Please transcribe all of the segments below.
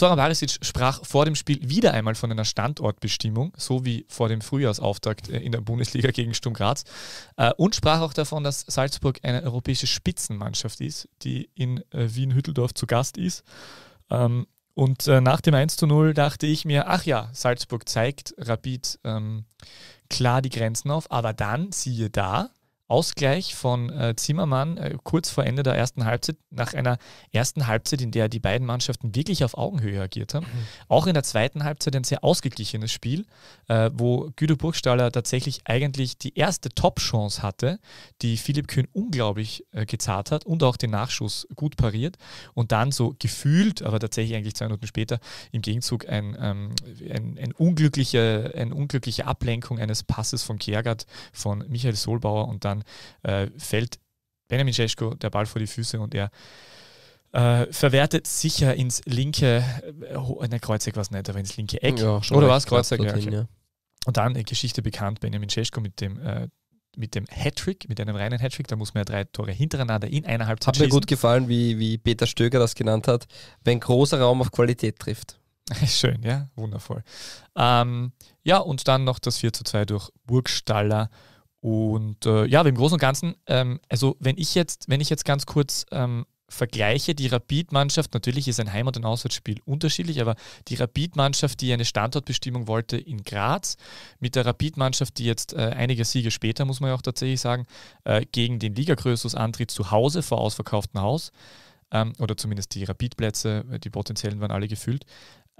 Zoran Barisic sprach vor dem Spiel wieder einmal von einer Standortbestimmung, so wie vor dem Frühjahrsauftakt äh, in der Bundesliga gegen Sturm Graz äh, und sprach auch davon, dass Salzburg eine europäische Spitzenmannschaft ist, die in äh, Wien-Hütteldorf zu Gast ist. Ähm, und nach dem 1 zu 0 dachte ich mir, ach ja, Salzburg zeigt Rapid ähm, klar die Grenzen auf, aber dann, siehe da, Ausgleich von äh, Zimmermann äh, kurz vor Ende der ersten Halbzeit, nach einer ersten Halbzeit, in der die beiden Mannschaften wirklich auf Augenhöhe agiert haben. Mhm. Auch in der zweiten Halbzeit ein sehr ausgeglichenes Spiel, äh, wo Güter Burgstaller tatsächlich eigentlich die erste Top-Chance hatte, die Philipp Kühn unglaublich äh, gezahlt hat und auch den Nachschuss gut pariert und dann so gefühlt, aber tatsächlich eigentlich zwei Minuten später im Gegenzug ein, ähm, ein, ein unglückliche, eine unglückliche Ablenkung eines Passes von Kergert, von Michael Solbauer und dann dann äh, fällt Benjamin Cesko der Ball vor die Füße und er äh, verwertet sicher ins linke, äh, in der Kreuzeck war es nicht, aber ins linke Eck. Ja, Oder war es Kreuzeck? Ja, okay. ja. Und dann eine Geschichte bekannt, Benjamin Cesko mit dem äh, mit dem Hattrick, mit einem reinen Hattrick, da muss man ja drei Tore hintereinander in einer Halbzeit Hat schießen. mir gut gefallen, wie, wie Peter Stöger das genannt hat, wenn großer Raum auf Qualität trifft. Schön, ja, wundervoll. Ähm, ja, und dann noch das 4 zu 2 durch Burgstaller und äh, ja, im Großen und Ganzen, ähm, also wenn ich jetzt, wenn ich jetzt ganz kurz ähm, vergleiche, die Rapid-Mannschaft, natürlich ist ein Heim- und ein Auswärtsspiel unterschiedlich, aber die Rapid-Mannschaft, die eine Standortbestimmung wollte in Graz, mit der Rapid-Mannschaft, die jetzt äh, einige Siege später, muss man ja auch tatsächlich sagen, äh, gegen den Ligagrößus antritt, zu Hause vor ausverkauftem Haus, ähm, oder zumindest die Rapid-Plätze, äh, die potenziellen waren alle gefüllt,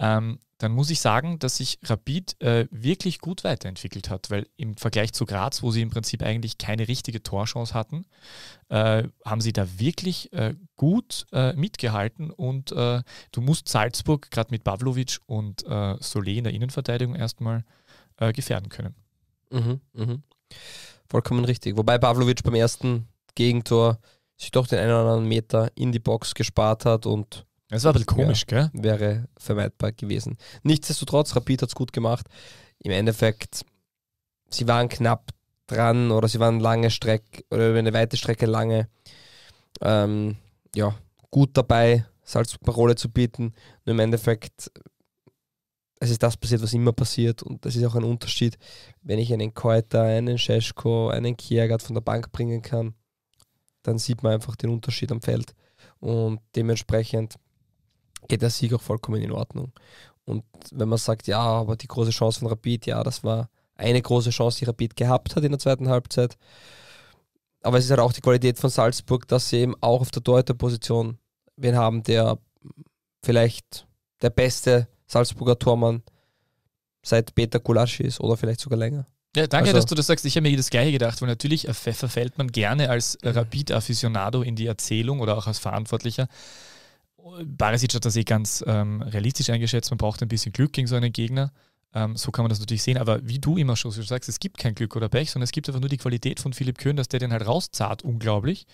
ähm, dann muss ich sagen, dass sich Rapid äh, wirklich gut weiterentwickelt hat, weil im Vergleich zu Graz, wo sie im Prinzip eigentlich keine richtige Torchance hatten, äh, haben sie da wirklich äh, gut äh, mitgehalten und äh, du musst Salzburg gerade mit Pavlovic und äh, Solé in der Innenverteidigung erstmal äh, gefährden können. Mhm, mh. Vollkommen richtig. Wobei Pavlovic beim ersten Gegentor sich doch den einen oder anderen Meter in die Box gespart hat und das war ein bisschen komisch, ja, gell? Wäre vermeidbar gewesen. Nichtsdestotrotz, Rapid hat es gut gemacht. Im Endeffekt, sie waren knapp dran oder sie waren lange Strecke oder über eine weite Strecke lange ähm, ja, gut dabei, Salzburg Parole zu bieten. Nur im Endeffekt, es ist das passiert, was immer passiert und das ist auch ein Unterschied, wenn ich einen Keuter, einen Scheschko, einen Kiergard von der Bank bringen kann, dann sieht man einfach den Unterschied am Feld und dementsprechend geht der Sieg auch vollkommen in Ordnung. Und wenn man sagt, ja, aber die große Chance von Rapid, ja, das war eine große Chance, die Rapid gehabt hat in der zweiten Halbzeit. Aber es ist halt auch die Qualität von Salzburg, dass sie eben auch auf der Torhüterposition wen haben, der vielleicht der beste Salzburger Tormann seit Peter Kulaschi ist oder vielleicht sogar länger. Ja, danke, also, dass du das sagst. Ich habe mir das Gleiche gedacht, weil natürlich verfällt man gerne als rapid afficionado in die Erzählung oder auch als Verantwortlicher. Barisic hat das eh ganz ähm, realistisch eingeschätzt. Man braucht ein bisschen Glück gegen so einen Gegner. Ähm, so kann man das natürlich sehen, aber wie du immer schon sagst, es gibt kein Glück oder Pech, sondern es gibt einfach nur die Qualität von Philipp Köhn, dass der den halt rauszahlt, unglaublich.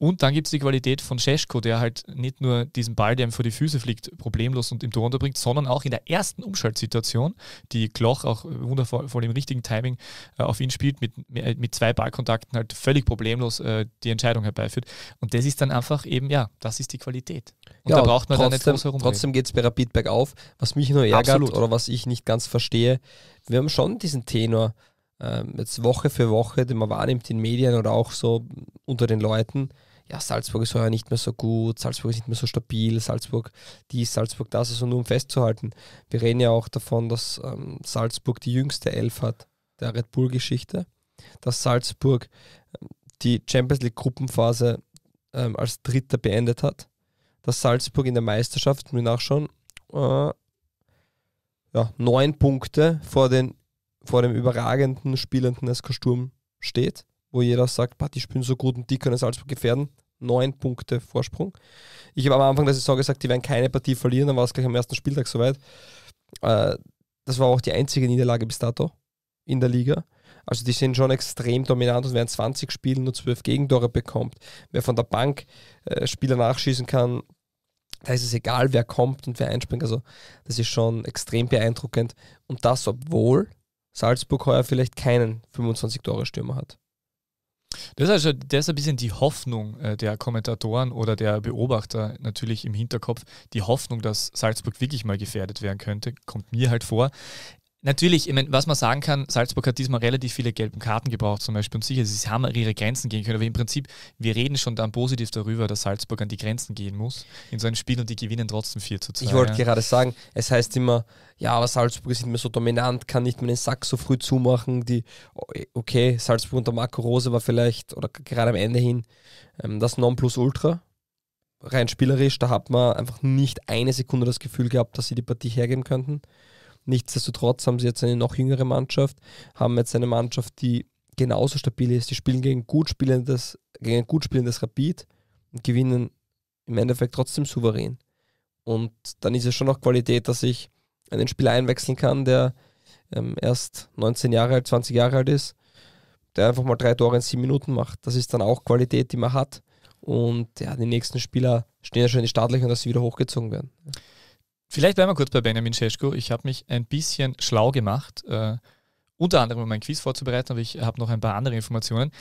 Und dann gibt es die Qualität von Scheschko, der halt nicht nur diesen Ball, der ihm vor die Füße fliegt, problemlos und im Tor unterbringt, sondern auch in der ersten Umschaltsituation, die Kloch auch wundervoll im richtigen Timing äh, auf ihn spielt, mit, äh, mit zwei Ballkontakten halt völlig problemlos äh, die Entscheidung herbeiführt. Und das ist dann einfach eben, ja, das ist die Qualität. Und ja, da braucht man trotzdem, dann nicht groß herum. Trotzdem geht es bei Rapid bergauf. Was mich nur ärgert Absolut. oder was ich nicht ganz verstehe, verstehe, wir haben schon diesen Tenor ähm, jetzt Woche für Woche, den man wahrnimmt in Medien oder auch so unter den Leuten. Ja, Salzburg ist heuer nicht mehr so gut, Salzburg ist nicht mehr so stabil, Salzburg dies, Salzburg das, also nur um festzuhalten. Wir reden ja auch davon, dass ähm, Salzburg die jüngste Elf hat der Red Bull-Geschichte, dass Salzburg ähm, die Champions League-Gruppenphase ähm, als Dritter beendet hat, dass Salzburg in der Meisterschaft, nun auch schon, äh, ja, neun Punkte vor, den, vor dem überragenden spielenden SK Sturm steht, wo jeder sagt, die spielen so gut und die können Salzburg gefährden. Neun Punkte Vorsprung. Ich habe am Anfang der Saison gesagt, die werden keine Partie verlieren, dann war es gleich am ersten Spieltag soweit. Äh, das war auch die einzige Niederlage bis dato in der Liga. Also die sind schon extrem dominant und werden 20 Spielen nur 12 Gegentore bekommt. Wer von der Bank äh, Spieler nachschießen kann, da ist es egal, wer kommt und wer einspringt. Also das ist schon extrem beeindruckend. Und das, obwohl Salzburg heuer vielleicht keinen 25-Tore-Stürmer hat. Das ist, also, das ist ein bisschen die Hoffnung äh, der Kommentatoren oder der Beobachter natürlich im Hinterkopf. Die Hoffnung, dass Salzburg wirklich mal gefährdet werden könnte, kommt mir halt vor. Natürlich, was man sagen kann, Salzburg hat diesmal relativ viele gelben Karten gebraucht zum Beispiel und sicher, sie haben ihre Grenzen gehen können, aber im Prinzip, wir reden schon dann positiv darüber, dass Salzburg an die Grenzen gehen muss in so einem Spiel und die gewinnen trotzdem 4 zu 2. Ich wollte ja. gerade sagen, es heißt immer, ja, aber Salzburg ist nicht mehr so dominant, kann nicht mehr den Sack so früh zumachen. Die, okay, Salzburg unter Marco Rose war vielleicht, oder gerade am Ende hin, ähm, das Nonplusultra, rein spielerisch, da hat man einfach nicht eine Sekunde das Gefühl gehabt, dass sie die Partie hergeben könnten. Nichtsdestotrotz haben sie jetzt eine noch jüngere Mannschaft, haben jetzt eine Mannschaft, die genauso stabil ist. Die spielen gegen, gut spielendes, gegen ein gut spielendes Rapid und gewinnen im Endeffekt trotzdem souverän. Und dann ist es schon noch Qualität, dass ich einen Spieler einwechseln kann, der ähm, erst 19 Jahre alt, 20 Jahre alt ist, der einfach mal drei Tore in sieben Minuten macht. Das ist dann auch Qualität, die man hat. Und ja, die nächsten Spieler stehen ja schon in die Startlöcher dass sie wieder hochgezogen werden. Vielleicht bleiben wir kurz bei Benjamin Cesko. Ich habe mich ein bisschen schlau gemacht, äh, unter anderem um mein Quiz vorzubereiten, aber ich habe noch ein paar andere Informationen.